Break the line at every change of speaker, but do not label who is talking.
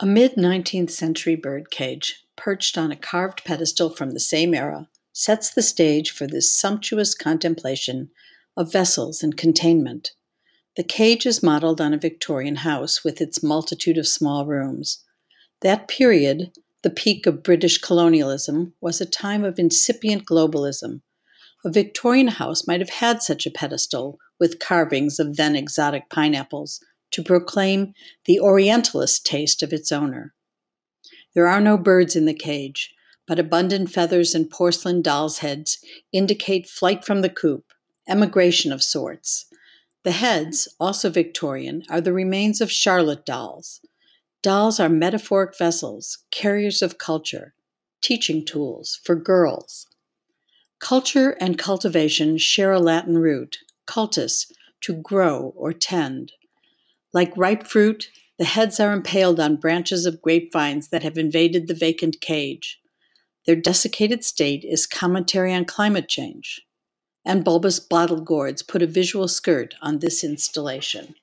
A mid 19th century birdcage, perched on a carved pedestal from the same era, sets the stage for this sumptuous contemplation of vessels and containment. The cage is modeled on a Victorian house with its multitude of small rooms. That period, the peak of British colonialism, was a time of incipient globalism. A Victorian house might have had such a pedestal with carvings of then exotic pineapples, to proclaim the Orientalist taste of its owner. There are no birds in the cage, but abundant feathers and porcelain dolls' heads indicate flight from the coop, emigration of sorts. The heads, also Victorian, are the remains of Charlotte dolls. Dolls are metaphoric vessels, carriers of culture, teaching tools for girls. Culture and cultivation share a Latin root, cultus, to grow or tend. Like ripe fruit, the heads are impaled on branches of grapevines that have invaded the vacant cage. Their desiccated state is commentary on climate change. And bulbous bottle gourds put a visual skirt on this installation.